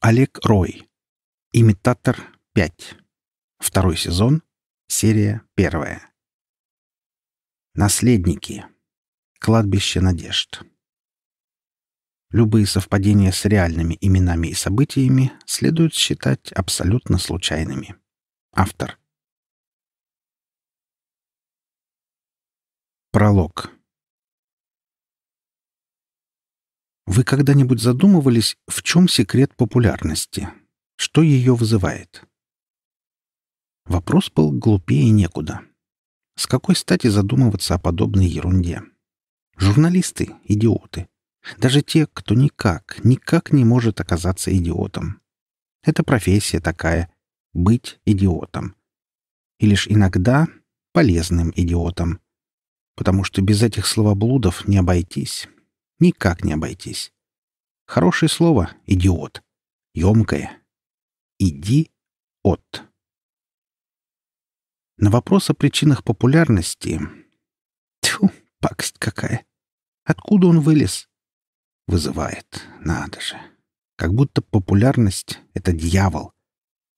Олег Рой. Имитатор 5. Второй сезон. Серия 1. Наследники. Кладбище надежд. Любые совпадения с реальными именами и событиями следует считать абсолютно случайными. Автор. Пролог. Вы когда-нибудь задумывались, в чем секрет популярности? Что ее вызывает? Вопрос был глупее некуда. С какой стати задумываться о подобной ерунде? Журналисты — идиоты. Даже те, кто никак, никак не может оказаться идиотом. Это профессия такая — быть идиотом. И лишь иногда полезным идиотом. Потому что без этих словоблудов не обойтись. Никак не обойтись. Хорошее слово — идиот. Емкое. Иди от. На вопрос о причинах популярности... Тьфу, пакость какая. Откуда он вылез? Вызывает, надо же. Как будто популярность — это дьявол.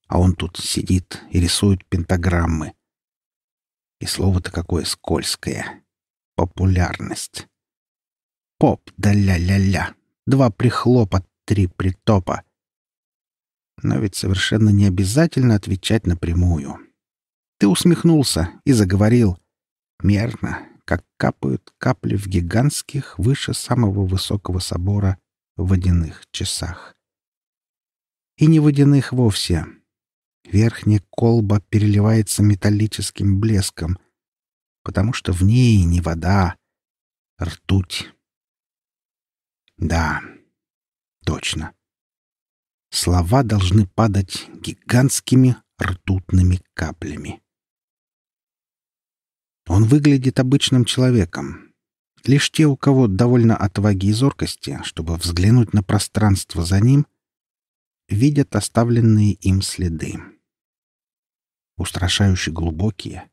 А он тут сидит и рисует пентаграммы. И слово-то какое скользкое. Популярность поп, да ля-ля-ля. Два прихлопа, три притопа. Но ведь совершенно не обязательно отвечать напрямую. Ты усмехнулся и заговорил. Мерно, как капают капли в гигантских, выше самого высокого собора, водяных часах. И не водяных вовсе. Верхняя колба переливается металлическим блеском, потому что в ней не вода, ртуть. Да, точно. Слова должны падать гигантскими ртутными каплями. Он выглядит обычным человеком. Лишь те, у кого довольно отваги и зоркости, чтобы взглянуть на пространство за ним, видят оставленные им следы. Устрашающе глубокие.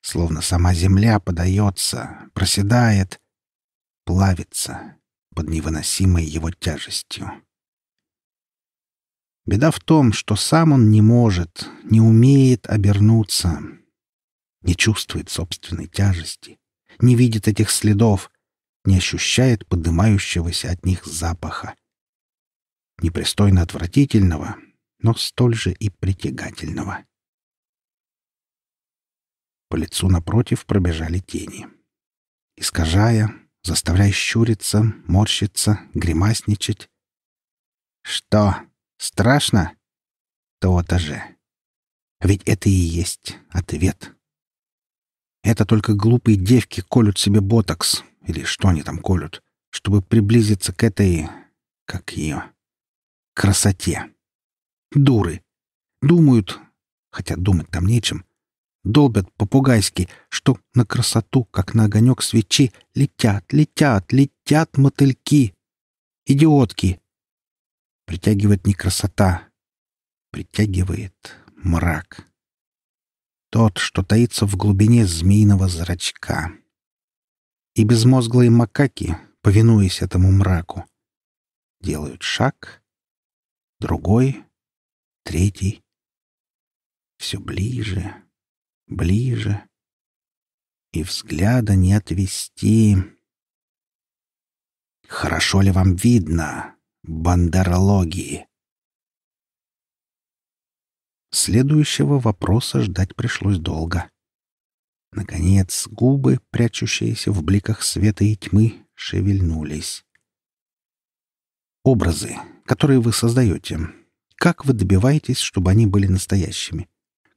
Словно сама земля подается, проседает, плавится под невыносимой его тяжестью. Беда в том, что сам он не может, не умеет обернуться, не чувствует собственной тяжести, не видит этих следов, не ощущает поднимающегося от них запаха. Непристойно отвратительного, но столь же и притягательного. По лицу напротив пробежали тени. Искажая, заставляя щуриться, морщиться, гримасничать. «Что, страшно?» «То-то же. Ведь это и есть ответ. Это только глупые девки колют себе ботокс, или что они там колют, чтобы приблизиться к этой... как ее... красоте. Дуры. Думают, хотя думать там нечем, долбят попугайски, что на красоту, как на огонек свечи, летят, летят, летят мотыльки. Идиотки. Притягивает не красота. Притягивает мрак. Тот, что таится в глубине змеиного зрачка. И безмозглые макаки, повинуясь этому мраку, делают шаг, другой, третий, все ближе ближе и взгляда не отвести. Хорошо ли вам видно, бандерологии? Следующего вопроса ждать пришлось долго. Наконец, губы, прячущиеся в бликах света и тьмы, шевельнулись. Образы, которые вы создаете, как вы добиваетесь, чтобы они были настоящими?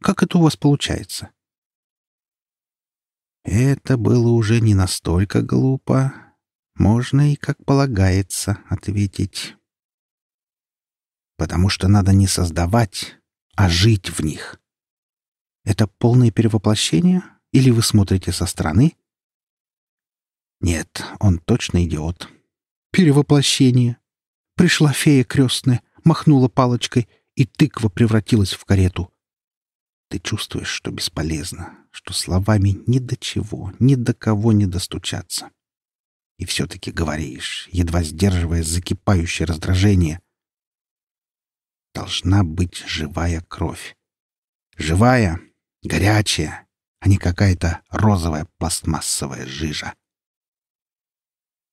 Как это у вас получается? Это было уже не настолько глупо. Можно и, как полагается, ответить. Потому что надо не создавать, а жить в них. Это полное перевоплощение? Или вы смотрите со стороны? Нет, он точно идиот. Перевоплощение. Пришла фея крестная, махнула палочкой, и тыква превратилась в карету ты чувствуешь, что бесполезно, что словами ни до чего, ни до кого не достучаться. И все-таки говоришь, едва сдерживая закипающее раздражение. Должна быть живая кровь. Живая, горячая, а не какая-то розовая пластмассовая жижа.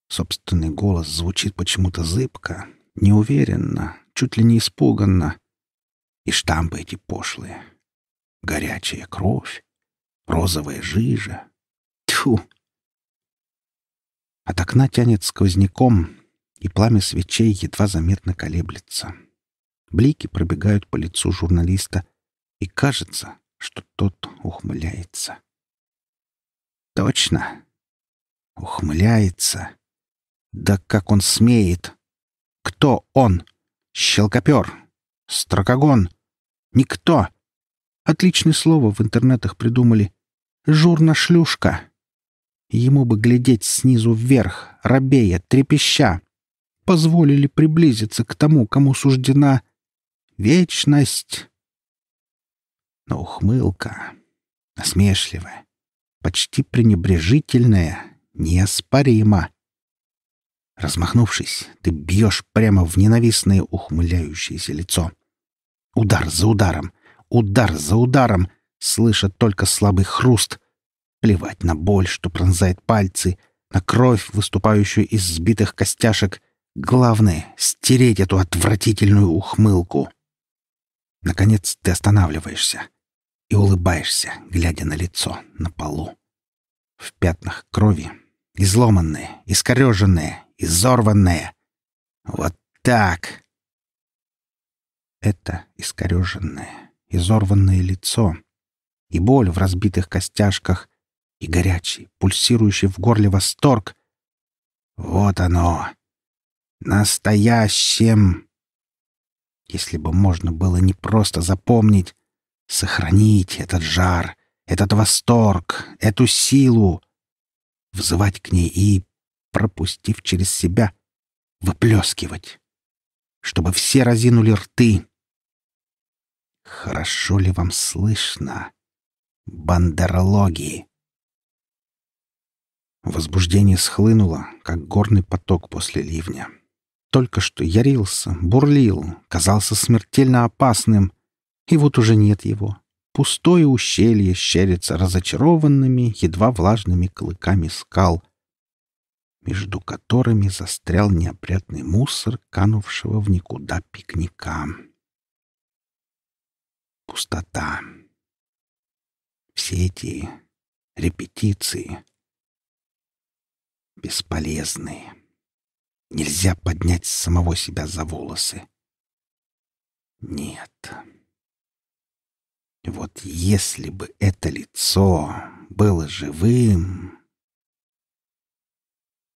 Собственный голос звучит почему-то зыбко, неуверенно, чуть ли не испуганно. И штампы эти пошлые, горячая кровь, розовая жижа. Тьфу! От окна тянет сквозняком, и пламя свечей едва заметно колеблется. Блики пробегают по лицу журналиста, и кажется, что тот ухмыляется. Точно. Ухмыляется. Да как он смеет! Кто он? Щелкопер? Строкогон? Никто! Отличное слово в интернетах придумали. Журношлюшка. Ему бы глядеть снизу вверх, рабея, трепеща. Позволили приблизиться к тому, кому суждена вечность. Но ухмылка, насмешливая, почти пренебрежительная, неоспорима. Размахнувшись, ты бьешь прямо в ненавистное ухмыляющееся лицо. Удар за ударом — удар за ударом, слыша только слабый хруст. Плевать на боль, что пронзает пальцы, на кровь, выступающую из сбитых костяшек. Главное — стереть эту отвратительную ухмылку. Наконец ты останавливаешься и улыбаешься, глядя на лицо, на полу. В пятнах крови, изломанное, искореженное, изорванное. Вот так! Это искореженное, изорванное лицо, и боль в разбитых костяшках, и горячий, пульсирующий в горле восторг. Вот оно! Настоящим! Если бы можно было не просто запомнить, сохранить этот жар, этот восторг, эту силу, взывать к ней и, пропустив через себя, выплескивать, чтобы все разинули рты, Хорошо ли вам слышно? Бандерлоги. Возбуждение схлынуло, как горный поток после ливня. Только что ярился, бурлил, казался смертельно опасным. И вот уже нет его. Пустое ущелье щерится разочарованными, едва влажными клыками скал, между которыми застрял неопрятный мусор, канувшего в никуда пикника пустота. Все эти репетиции бесполезные. Нельзя поднять самого себя за волосы. Нет. Вот если бы это лицо было живым...